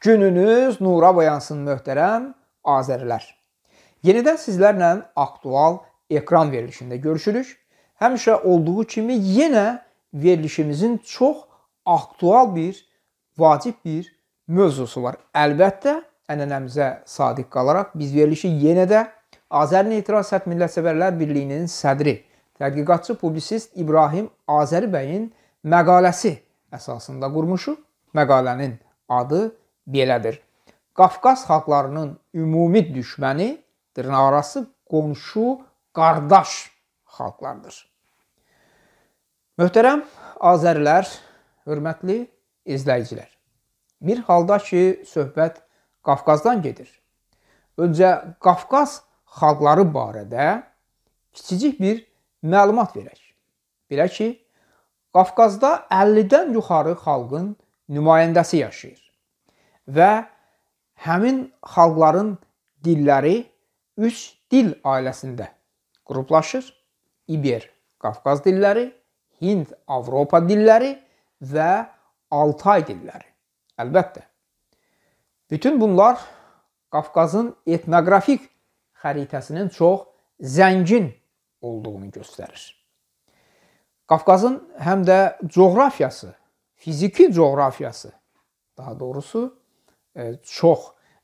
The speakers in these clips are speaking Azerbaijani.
Gününüz nura boyansın möhtərəm Azərilər. Yenidən sizlərlə aktual ekran verilişində görüşürük. Həmişə olduğu kimi yenə verilişimizin çox aktual bir, vacib bir mövzusu var. Əlbəttə, ənənəmizə sadiq qalaraq biz verilişi yenə də Azərin Etiraz Səhət Millətseverlər Birliyinin sədri, tədqiqatçı publisist İbrahim Azəri bəyin məqaləsi əsasında qurmuşuq. Məqalənin adı belədir. Qafqaz xalqlarının ümumi düşməni dırnaqarası qonşu, qardaş xalqlardır. Möhtərəm Azərlər, hörmətli izləyicilər. Bir halda ki, söhbət Qafqazdan gedir. Öncə Qafqaz xalqları barədə kiçicik bir məlumat verək. Belə ki, Qafqazda 50-dən yuxarı xalqın nümayəndəsi yaşayır və həmin xalqların dilləri üç dil ailəsində qruplaşır. İber Qafqaz dilləri, Hind Avropa dilləri və Altay dilləri. Əlbəttə. Bütün bunlar Qafqazın etnoqrafik xəritəsinin çox zəngin olduğunu göstərir. Qafqazın həm də coğrafiyası, fiziki coğrafiyası, daha doğrusu çox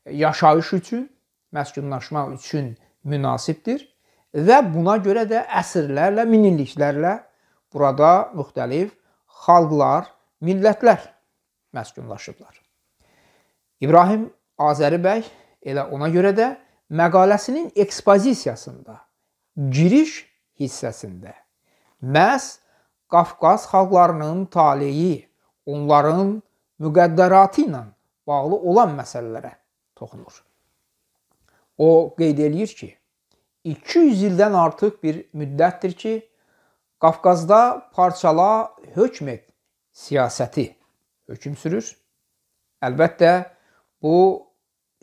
yaşayış üçün, məskunlaşma üçün münasibdir və buna görə də əsrlərlə, minilliklərlə burada müxtəlif xalqlar, millətlər məskunlaşıblar. İbrahim Azəri bəy elə ona görə də məqaləsinin ekspozisiyasında, giriş hissəsində məhz Qafqaz xalqlarının taleyi, onların müqəddəratı ilə bağlı olan məsələlərə toxunur. O qeyd eləyir ki, 200 ildən artıq bir müddətdir ki, Qafqazda parçala hökm et siyasəti hökm sürür. Əlbəttə bu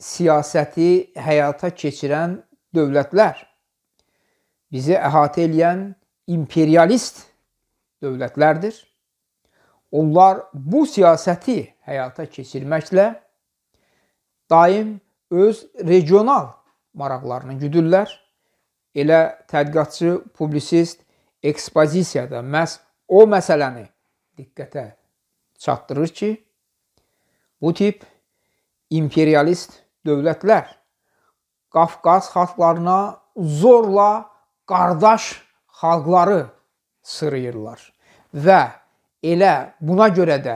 siyasəti həyata keçirən dövlətlər bizi əhatə edən imperialist dövlətlərdir. Onlar bu siyasəti həyata keçirməklə daim öz regional maraqlarını güdürlər. Elə tədqiqatçı, publisist ekspozisiyada məhz o məsələni diqqətə çatdırır ki, bu tip imperialist dövlətlər Qafqaz xalqlarına zorla qardaş xalqları sırıyırlar və Elə buna görə də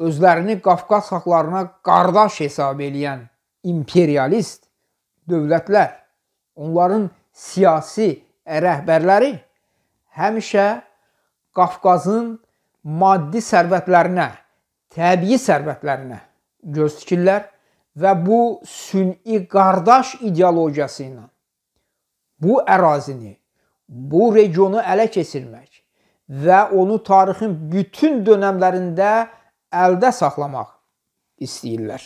özlərini Qafqaz xalqlarına qardaş hesab edən imperialist dövlətlər, onların siyasi rəhbərləri həmişə Qafqazın maddi sərvətlərinə, təbii sərvətlərinə göz tikirlər və bu süni qardaş ideologiyası ilə bu ərazini, bu regionu ələ keçirmək, və onu tarixin bütün dönəmlərində əldə saxlamaq istəyirlər.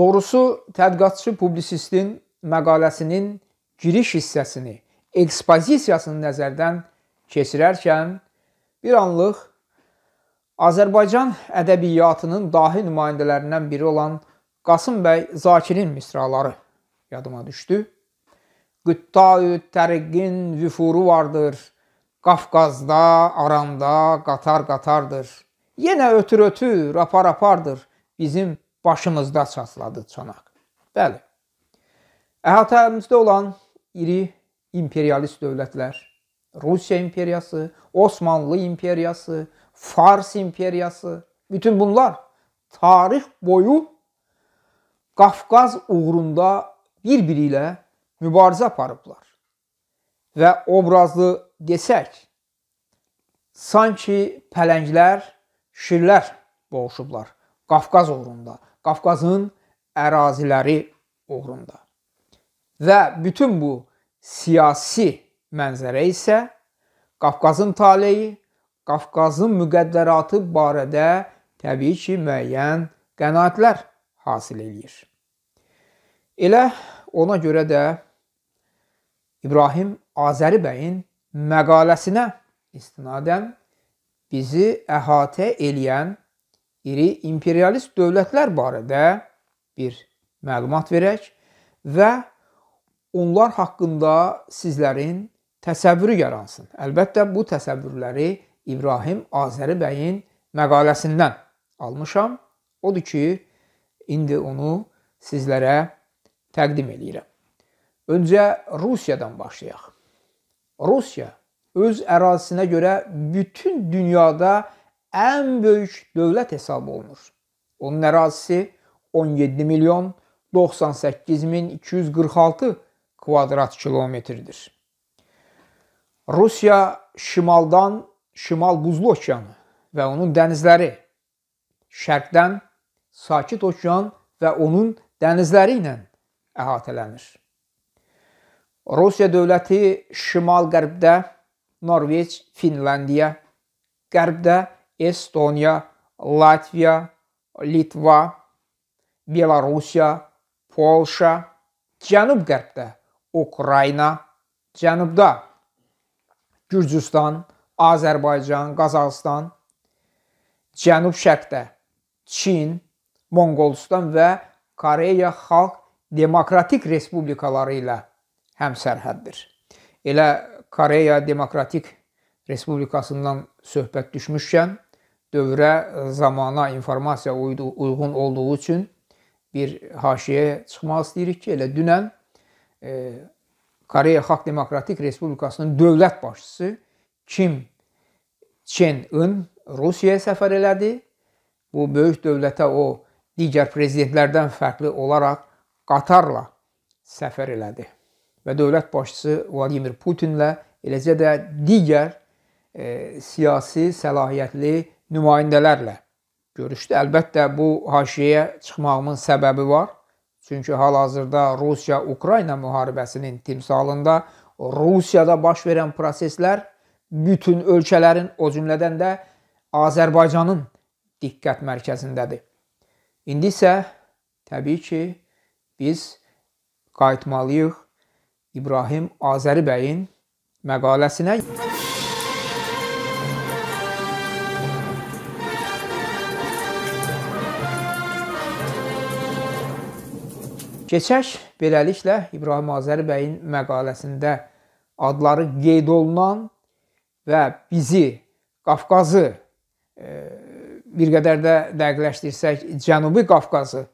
Doğrusu tədqiqatçı publisistin məqaləsinin giriş hissəsini, ekspozisiyasını nəzərdən keçirərkən bir anlıq Azərbaycan ədəbiyyatının dahi nümayəndələrindən biri olan Qasım bəy Zakirin misraları yadıma düşdü. Qüttaü təriqin vüfuru vardır. Qafqazda, Aramda qatar-qatardır. Yenə ötür-ötür, apar-apardır bizim başımızda çatladı çanaq. Bəli. Əhatəmizdə olan iri imperialist dövlətlər, Rusiya imperiyası, Osmanlı imperiyası, Fars imperiyası, bütün bunlar tarix boyu Qafqaz uğrunda bir-biri ilə mübarizə aparıblar və obrazlı desək, sanki pələnglər şirlər boğuşublar Qafqaz uğrunda, Qafqazın əraziləri uğrunda. Və bütün bu siyasi mənzərə isə Qafqazın taleyi, Qafqazın müqəddəratı barədə təbii ki, müəyyən qənaətlər hasil eləyir. Elə ona görə də İbrahim Azəri bəyin məqaləsinə istinadən bizi əhatə eləyən iri imperialist dövlətlər barədə bir məlumat verək və onlar haqqında sizlərin təsəvvürü yaransın. Əlbəttə bu təsəvvürləri İbrahim Azəri bəyin məqaləsindən almışam. Odur ki, indi onu sizlərə təqdim eləyirəm. Öncə Rusiyadan başlayaq. Rusiya öz ərazisinə görə bütün dünyada ən böyük dövlət hesab olunur. Onun ərazisi 17 milyon 98 min 246 kvadrat kilometrdir. Rusiya şimaldan Şimal Buzlu okeanı və onun dənizləri, şərqdən Sakit okean və onun dənizləri ilə əhatələnir. Rusiya dövləti şimal-qərbdə Norveç, Finlandiya, qərbdə Estoniya, Latviya, Litva, Belarusiya, Polşa, cənub-qərbdə Ukrayna, cənubda Gürcüstan, Azərbaycan, Qazaxstan, cənub-şərqdə Çin, Monqolistan və Koreya Xalq Demokratik Respublikaları ilə həm sərhəddir. Elə Koreya Demokratik Respublikasından söhbət düşmüşkən dövrə zamana informasiya uyğun olduğu üçün bir haşiyəyə çıxmaq istəyirik ki, elə dünən e, Koreya Xalq Demokratik Respublikasının dövlət başçısı Kim Çen-ın Rusiyaya səfər elədi. Bu böyük dövlətə o digər prezidentlərdən fərqli olaraq Qatarla səfər elədi və dövlət başçısı Vladimir Putinlə, eləcə də digər e, siyasi səlahiyyətli nümayəndələrlə görüşdü. Əlbəttə bu haşiyə çıxmağımın səbəbi var. Çünki hal-hazırda Rusiya-Ukrayna müharibəsinin timsalında Rusiyada baş verən proseslər bütün ölkələrin, o cümlədən də Azərbaycanın diqqət mərkəzindədir. İndi isə təbii ki, biz qayıtmalıyıq İbrahim Azəri bəyin məqaləsinə Keçək beləliklə İbrahim Azəri bəyin məqaləsində adları qeyd olunan və bizi Qafqazı e, bir qədər də dəqiqləşdirsək Cənubi Qafqazı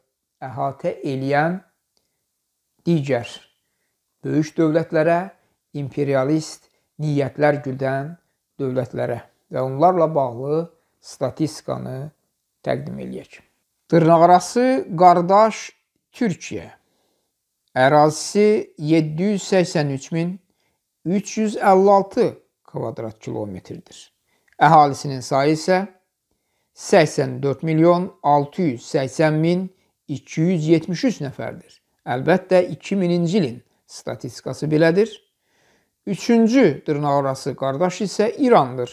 əhatə eləyən digər böyük dövlətlərə, imperialist niyyətlər güdən dövlətlərə və onlarla bağlı statistikanı təqdim eləyək. Dırnaqarası qardaş Türkiyə ərazisi 783356 kvadrat kilometrdir. Əhalisinin sayı isə 84 milyon 680 min 273 nəfərdir. Əlbəttə 2000-ci ilin statistikası belədir. Üçüncü dırnaqarası qardaş isə İrandır.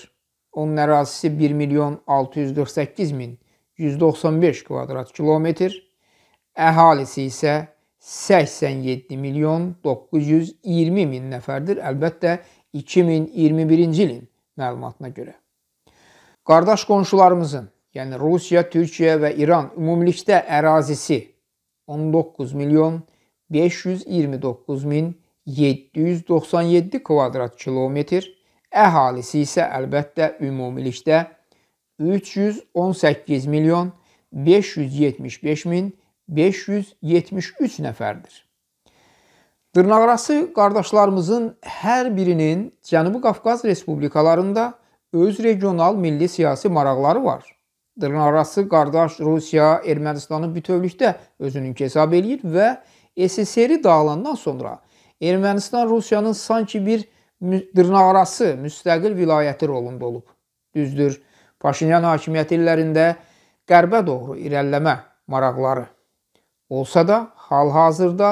Onun ərazisi 1 milyon 648 min 195 kvadrat kilometr, əhalisi isə 87 milyon 920 min nəfərdir. Əlbəttə 2021-ci ilin məlumatına görə. Qardaş qonşularımızın, yəni Rusiya, Türkiyə və İran ümumilikdə ərazisi 19 milyon 1 529797 kvadrat kilometr, əhalisi isə əlbəttə ümumilikdə 318 milyon 575 min 573 nəfərdir. Dırnaqarası qardaşlarımızın hər birinin Cənubi Qafqaz Respublikalarında öz regional milli siyasi maraqları var. Dırnaqarası qardaş Rusiya Ermənistanı bütövlükdə özünün hesab eləyir və SSR dağılandan sonra Ermənistan Rusiyanın sanki bir dırnaqarası müstəqil vilayəti rolunda olub. Düzdür, Paşinyan hakimiyyəti illərində qərbə doğru irəliləmə maraqları olsa da, hal-hazırda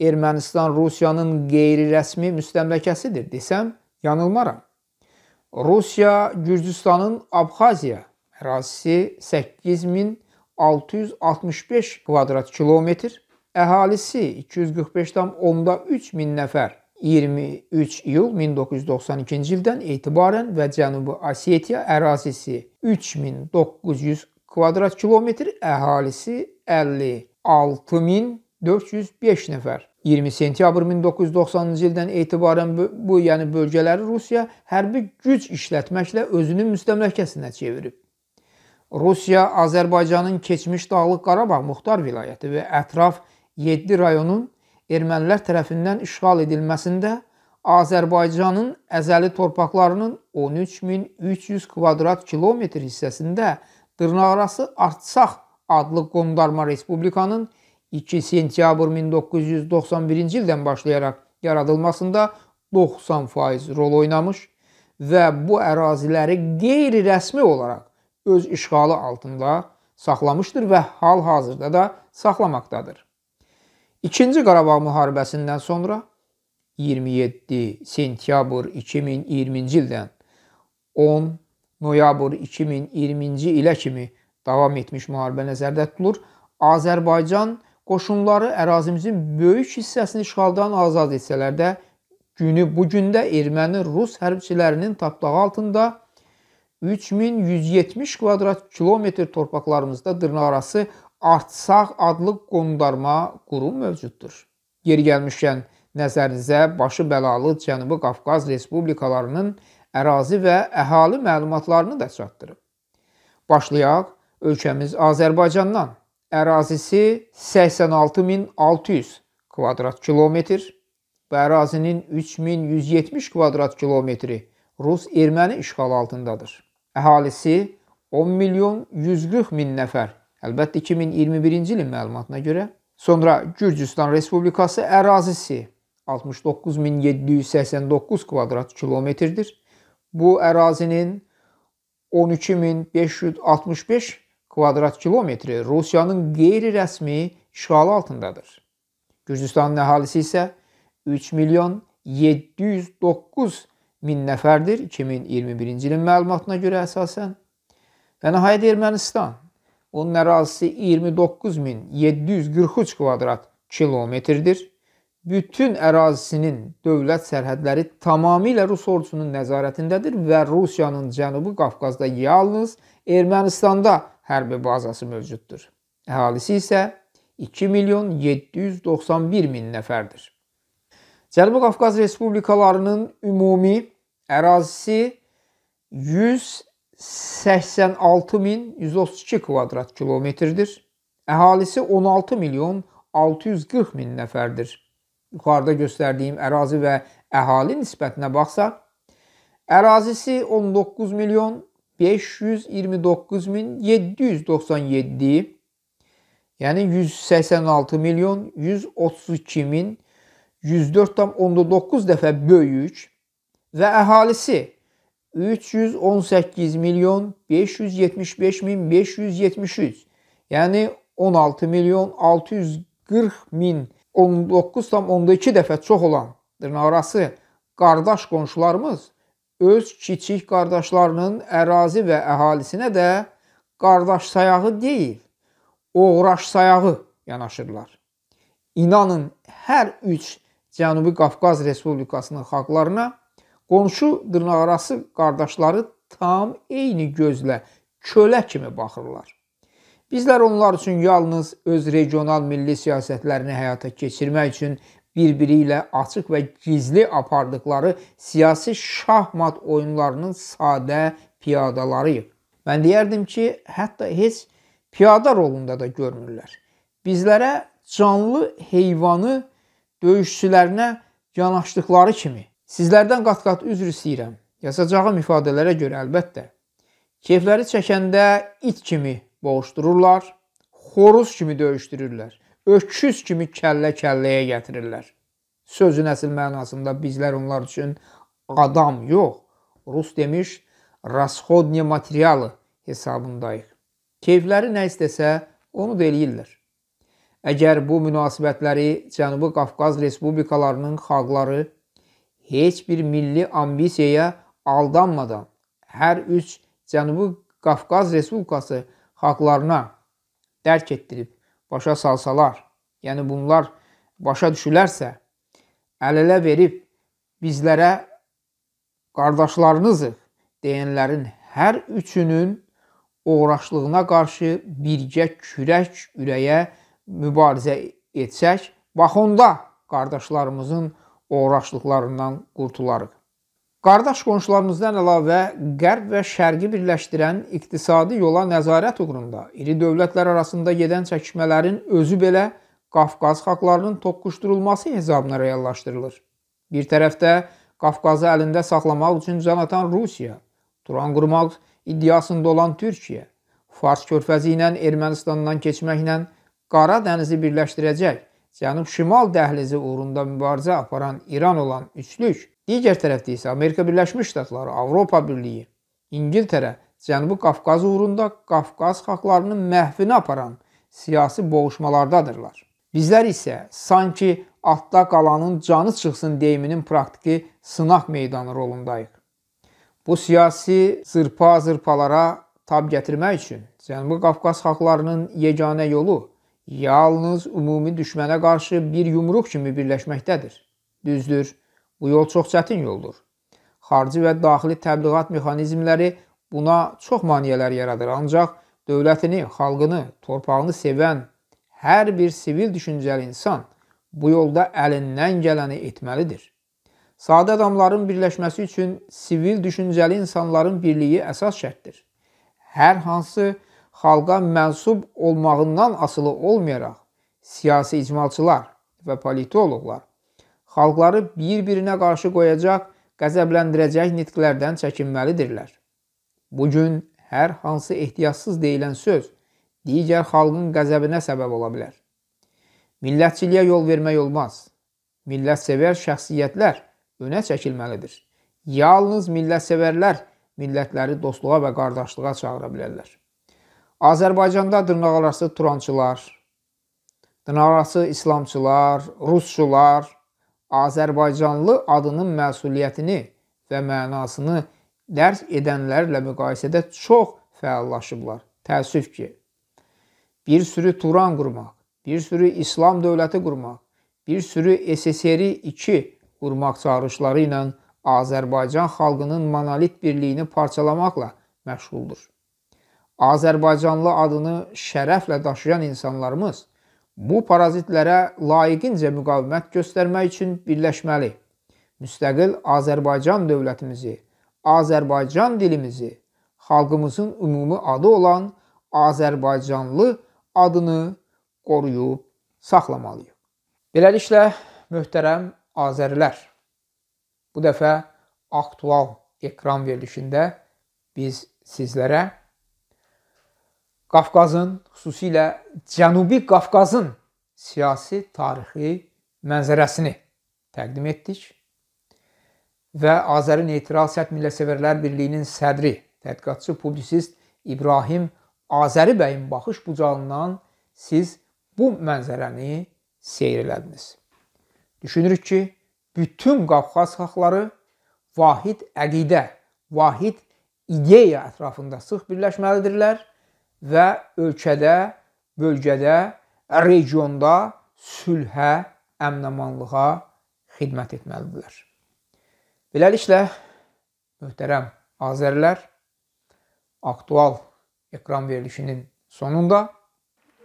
Ermənistan Rusiyanın qeyri-rəsmi müstəmləkəsidir desəm, yanılmaram. Rusiya Gürcüstanın Abxaziya ərazisi 8665 kvadrat kilometr, Əhalisi 245,3 min nəfər 23 iyul 1992-ci ildən etibarən və Cənubi Osetiya ərazisi 3900 kvadrat kilometr əhalisi 56405 nəfər. 20 sentyabr 1990-cı ildən etibarən bu, yəni bölgələri Rusiya hərbi güc işlətməklə özünün müstəmləkəsinə çevirib. Rusiya Azərbaycanın keçmiş Dağlıq Qarabağ Muxtar vilayəti və ətraf vilayətləri 7 rayonun ermənilər tərəfindən işğal edilməsində Azərbaycanın əzəli torpaqlarının 13300 kvadrat kilometr hissəsində dırnaqarası Artsaq adlı Qondarma Respublikanın 2 sentyabr 1991-ci ildən başlayaraq yaradılmasında 90% rol oynamış və bu əraziləri qeyri-rəsmi olaraq öz işğalı altında saxlamışdır və hal-hazırda da saxlamaqdadır. İkinci Qarabağ müharibəsindən sonra 27 sentyabr 2020-ci ildən 10 noyabr 2020-ci ilə kimi davam etmiş müharibə nəzərdə tutulur. Azərbaycan qoşunları ərazimizin böyük hissəsini işğaldan azad etsələr də günü bu gündə erməni-rus hərbçilərinin tapdağı altında 3170 kvadrat kilometr torpaqlarımızda dırnaqarası Artsaq adlı qondarma qurum mövcuddur. Yer gəlmişkən nəzərinizə başı bəlalı Cənubi Qafqaz respublikalarının ərazi və əhali məlumatlarını da çatdırıb. Başlayaq ölkəmiz Azərbaycandan. Ərazisi 86600 kvadrat kilometr və ərazinin 3170 kvadrat kilometri Rus-erməni işğalı altındadır. Əhalisi 10 milyon 140 min nəfər Əlbəttə 2021-ci ilin məlumatına görə sonra Gürcüstan Respublikası ərazisi 69789 kvadrat kilometrdir. Bu ərazinin 13565 kvadrat kilometri Rusiyanın qeyri-rəsmi işğalı altındadır. Gürcüstanın əhalisi isə 3 milyon 709 min nəfərdir 2021-ci ilin məlumatına görə əsasən. Və nəhayət Ermənistan Onun ərazisi 29743 kvadrat kilometrdir. Bütün ərazisinin dövlət sərhədləri tamamilə Rus ordusunun nəzarətindədir və Rusiyanın Cənubi Qafqazda yalnız Ermənistanda hərbi bazası mövcuddur. Əhalisi isə 2 milyon 791 min nəfərdir. Cənubi Qafqaz Respublikalarının ümumi ərazisi 100 86.132 kvadrat kilometrdir. Əhalisi 16 milyon 640 min nəfərdir. Yuxarıda göstərdiyim ərazi və əhali nisbətinə baxsaq, ərazisi 19 milyon 529 min 797, yəni 186 milyon 132 min 104,9 dəfə böyük və əhalisi 318 milyon 575 min 573 yəni 16 milyon 640 min 19,2 dəfə çox olan dırnaqarası qardaş qonşularımız öz kiçik qardaşlarının ərazi və əhalisinə də qardaş sayağı deyil, oğraş sayağı yanaşırlar. İnanın hər üç Cənubi Qafqaz Respublikasının xalqlarına Qonşu dırnaqarası qardaşları tam eyni gözlə kölə kimi baxırlar. Bizlər onlar üçün yalnız öz regional milli siyasətlərini həyata keçirmək üçün bir-biri ilə açıq və gizli apardıkları siyasi şahmat oyunlarının sadə piyadalarıyıq. Mən deyərdim ki, hətta heç piyada rolunda da görmürlər. Bizlərə canlı heyvanı döyüşçülərinə yanaşdıqları kimi Sizlərdən qat-qat üzr istəyirəm. Yazacağım ifadələrə görə əlbəttə. Keyfləri çəkəndə it kimi boğuşdururlar, xoruz kimi döyüşdürürlər, öküz kimi kəllə-kəlləyə gətirirlər. Sözün əsl mənasında bizlər onlar üçün adam yox, rus demiş, расходне materialı hesabındayıq. Keyfləri nə istəsə, onu da eləyirlər. Əgər bu münasibətləri Cənubi Qafqaz Respublikalarının xalqları heç bir milli ambisiyaya aldanmadan hər üç Cənubi Qafqaz Respublikası xalqlarına dərk etdirib başa salsalar, yəni bunlar başa düşülərsə, əl-ələ verib bizlərə qardaşlarınızıq deyənlərin hər üçünün uğraşlığına qarşı birgə kürək ürəyə mübarizə etsək, bax onda qardaşlarımızın uğraşlıqlarından qurtularıq. Qardaş qonşularımızdan əlavə Qərb və Şərqi birləşdirən iqtisadi yola nəzarət uğrunda iri dövlətlər arasında gedən çəkişmələrin özü belə Qafqaz xalqlarının toqquşdurulması hesabına reallaşdırılır. Bir tərəfdə Qafqazı əlində saxlamaq üçün can atan Rusiya, Turan qurmaq iddiasında olan Türkiyə, Fars körfəzi ilə Ermənistandan keçməklə Qara dənizi birləşdirəcək Cənub-Şimal dəhlizi uğrunda mübarizə aparan İran olan üçlük, digər tərəfdə isə Amerika Birləşmiş Ştatları, Avropa Birliyi, İngiltərə Cənubi Qafqaz uğrunda Qafqaz xalqlarının məhvini aparan siyasi boğuşmalardadırlar. Bizlər isə sanki altda qalanın canı çıxsın deyiminin praktiki sınaq meydanı rolundayıq. Bu siyasi zırpa-zırpalara tab gətirmək üçün Cənubi Qafqaz xalqlarının yeganə yolu yalnız ümumi düşmənə qarşı bir yumruq kimi birləşməkdədir. Düzdür, bu yol çox çətin yoldur. Xarici və daxili təbliğat mexanizmləri buna çox maniyələr yaradır, ancaq dövlətini, xalqını, torpağını sevən hər bir sivil düşüncəli insan bu yolda əlindən gələni etməlidir. Sadə adamların birləşməsi üçün sivil düşüncəli insanların birliyi əsas şərtdir. Hər hansı xalqa mənsub olmağından asılı olmayaraq siyasi icmalçılar və politoloqlar xalqları bir-birinə qarşı qoyacaq, qəzəbləndirəcək nitqlərdən çəkinməlidirlər. Bu gün hər hansı ehtiyatsız deyilən söz digər xalqın qəzəbinə səbəb ola bilər. Millətçiliyə yol vermək olmaz. Millətsevər şəxsiyyətlər önə çəkilməlidir. Yalnız millətsevərlər millətləri dostluğa və qardaşlığa çağıra bilərlər. Azərbaycanda dırnaqarası turançılar, dırnaqarası islamçılar, rusçular Azərbaycanlı adının məsuliyyətini və mənasını dərk edənlərlə müqayisədə çox fəallaşıblar. Təəssüf ki, bir sürü Turan qurmaq, bir sürü İslam dövləti qurmaq, bir sürü SSR-i 2 qurmaq çağırışları ilə Azərbaycan xalqının monolit birliyini parçalamaqla məşğuldur. Azərbaycanlı adını şərəflə daşıyan insanlarımız bu parazitlərə layiqincə müqavimət göstərmək üçün birləşməli. Müstəqil Azərbaycan dövlətimizi, Azərbaycan dilimizi, xalqımızın ümumi adı olan Azərbaycanlı adını qoruyub saxlamalıyıq. Beləliklə, möhtərəm Azərilər, bu dəfə aktual ekran verilişində biz sizlərə Qafqazın, xüsusilə Cənubi Qafqazın siyasi tarixi mənzərəsini təqdim etdik və Azəri Neytral Səhət Millətseverlər Birliyinin sədri, tədqiqatçı, publisist İbrahim Azəri bəyin baxış bucağından siz bu mənzərəni seyr elədiniz. Düşünürük ki, bütün Qafqaz xalqları vahid əqidə, vahid ideya ətrafında sıx birləşməlidirlər və ölkədə, bölgədə, regionda sülhə, əmnamanlığa xidmət etməlidirlər. Beləliklə, möhtərəm Azərlər, aktual ekran verilişinin sonunda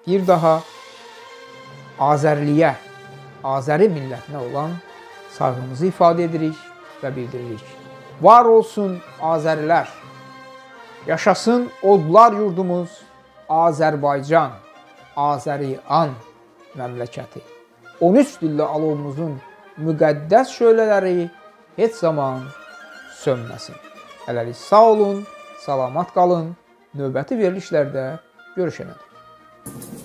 bir daha Azərliyə, Azəri millətinə olan sayğımızı ifadə edirik və bildiririk. Var olsun Azərlər! Yaşasın odlar yurdumuz Azərbaycan, Azəriyan məmləkəti. 13 dillə alovumuzun müqəddəs şölələri heç zaman sönməsin. Hələlik sağ olun, salamat qalın. Növbəti verilişlərdə görüşənədək.